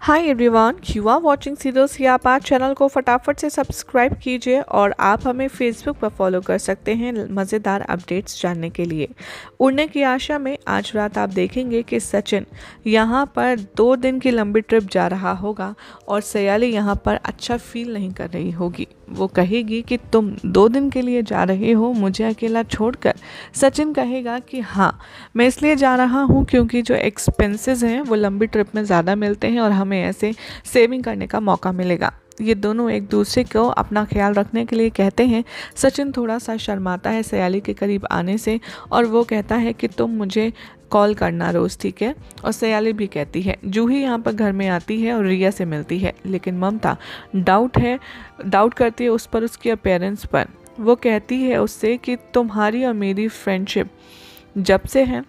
hi everyone you are watching serials ही आप आज चैनल को फटाफट से सब्सक्राइब कीजिए और आप हमें फेसबुक पर फॉलो कर सकते हैं मज़ेदार अपडेट्स जानने के लिए उड़ने की आशा में आज रात आप देखेंगे कि सचिन यहाँ पर दो दिन की लंबी ट्रिप जा रहा होगा और सयाली यहाँ पर अच्छा फील नहीं कर रही होगी वो कहेगी कि तुम दो दिन के लिए जा रहे हो मुझे अकेला छोड़कर सचिन कहेगा कि हाँ मैं इसलिए जा रहा हूँ क्योंकि जो एक्सपेंसेस हैं वो लंबी ट्रिप में ज़्यादा मिलते हैं और हमें ऐसे सेविंग करने का मौका मिलेगा ये दोनों एक दूसरे को अपना ख्याल रखने के लिए कहते हैं सचिन थोड़ा सा शर्माता है सयाली के करीब आने से और वो कहता है कि तुम मुझे कॉल करना रोज़ ठीक है और सयाली भी कहती है जूही यहाँ पर घर में आती है और रिया से मिलती है लेकिन ममता डाउट है डाउट करती है उस पर उसके अपेरेंस पर वो कहती है उससे कि तुम्हारी और मेरी फ्रेंडशिप जब से है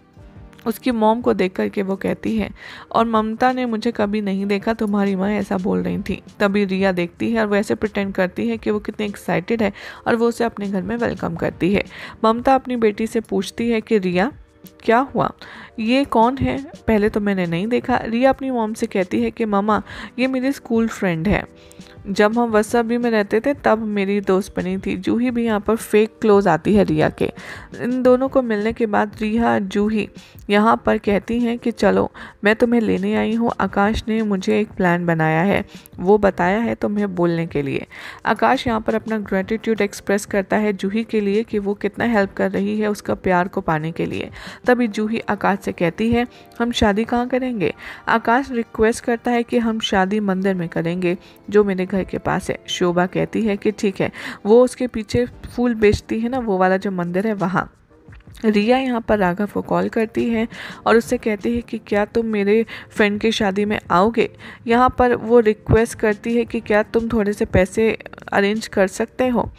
उसकी मोम को देख करके वो कहती है और ममता ने मुझे कभी नहीं देखा तुम्हारी माँ ऐसा बोल रही थी तभी रिया देखती है और वैसे प्रटेंड करती है कि वो कितनी एक्साइटेड है और वो उसे अपने घर में वेलकम करती है ममता अपनी बेटी से पूछती है कि रिया क्या हुआ ये कौन है पहले तो मैंने नहीं देखा रिया अपनी मोम से कहती है कि मामा ये मेरी स्कूल फ्रेंड है जब हम भी में रहते थे तब मेरी दोस्त बनी थी जूही भी यहाँ पर फेक क्लोज आती है रिया के इन दोनों को मिलने के बाद रिया जूही यहाँ पर कहती हैं कि चलो मैं तुम्हें लेने आई हूँ आकाश ने मुझे एक प्लान बनाया है वो बताया है तुम्हें बोलने के लिए आकाश यहाँ पर अपना ग्रेटिट्यूड एक्सप्रेस करता है जूही के लिए कि वो कितना हेल्प कर रही है उसका प्यार को पाने के लिए तभी जूही आकाश से कहती है हम शादी कहाँ करेंगे आकाश रिक्वेस्ट करता है कि हम शादी मंदिर में करेंगे जो मेरे घर घर के पास है शोभा कहती है कि ठीक है वो उसके पीछे फूल बेचती है ना वो वाला जो मंदिर है वहाँ रिया यहाँ पर राघव को कॉल करती है और उससे कहती है कि क्या तुम मेरे फ्रेंड की शादी में आओगे यहाँ पर वो रिक्वेस्ट करती है कि क्या तुम थोड़े से पैसे अरेंज कर सकते हो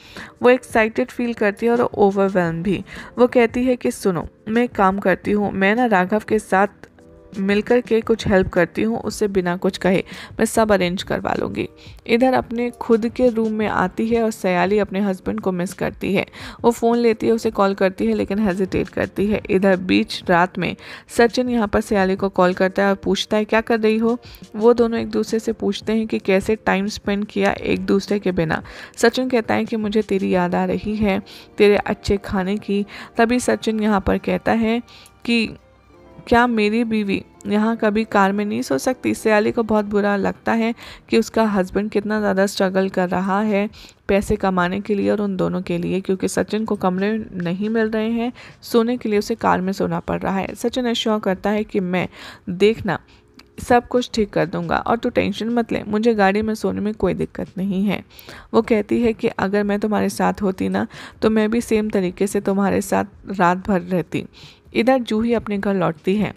वो एक्साइटेड फील करती है और ओवरवेलम भी वो कहती है कि सुनो मैं काम करती हूँ मैं ना राघव के साथ मिलकर के कुछ हेल्प करती हूँ उससे बिना कुछ कहे मैं सब अरेंज करवा लूँगी इधर अपने खुद के रूम में आती है और सयाली अपने हस्बैंड को मिस करती है वो फ़ोन लेती है उसे कॉल करती है लेकिन हेजिटेट करती है इधर बीच रात में सचिन यहाँ पर सयाली को कॉल करता है और पूछता है क्या कर रही हो वो दोनों एक दूसरे से पूछते हैं कि कैसे टाइम स्पेंड किया एक दूसरे के बिना सचिन कहता है कि मुझे तेरी याद आ रही है तेरे अच्छे खाने की तभी सचिन यहाँ पर कहता है कि क्या मेरी बीवी यहाँ कभी कार में नहीं सो सकती इससे अली को बहुत बुरा लगता है कि उसका हस्बैंड कितना ज़्यादा स्ट्रगल कर रहा है पैसे कमाने के लिए और उन दोनों के लिए क्योंकि सचिन को कमरे नहीं मिल रहे हैं सोने के लिए उसे कार में सोना पड़ रहा है सचिन ने करता है कि मैं देखना सब कुछ ठीक कर दूंगा और तू टेंशन मत ले मुझे गाड़ी में सोने में कोई दिक्कत नहीं है वो कहती है कि अगर मैं तुम्हारे साथ होती ना तो मैं भी सेम तरीके से तुम्हारे साथ रात भर रहती इधर जूही अपने घर लौटती है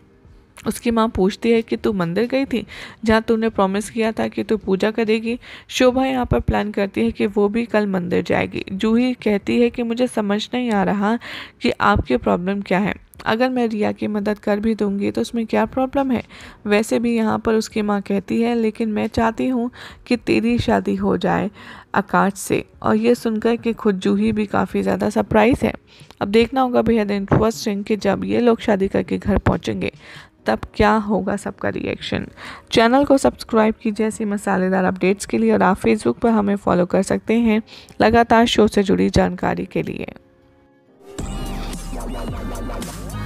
उसकी माँ पूछती है कि तू मंदिर गई थी जहाँ तूने प्रॉमिस किया था कि तू पूजा करेगी शोभा यहाँ पर प्लान करती है कि वो भी कल मंदिर जाएगी जूही कहती है कि मुझे समझ नहीं आ रहा कि आपकी प्रॉब्लम क्या है अगर मैं रिया की मदद कर भी दूंगी तो उसमें क्या प्रॉब्लम है वैसे भी यहाँ पर उसकी माँ कहती है लेकिन मैं चाहती हूँ कि तेरी शादी हो जाए आकाश से और ये सुनकर कि खुद जूही भी काफ़ी ज़्यादा सरप्राइज है अब देखना होगा बेहद इंटरेस्टिंग कि जब ये लोग शादी करके घर पहुँचेंगे तब क्या होगा सबका रिएक्शन चैनल को सब्सक्राइब कीजिए ऐसी मसालेदार अपडेट्स के लिए और आप फेसबुक पर हमें फॉलो कर सकते हैं लगातार शो से जुड़ी जानकारी के लिए la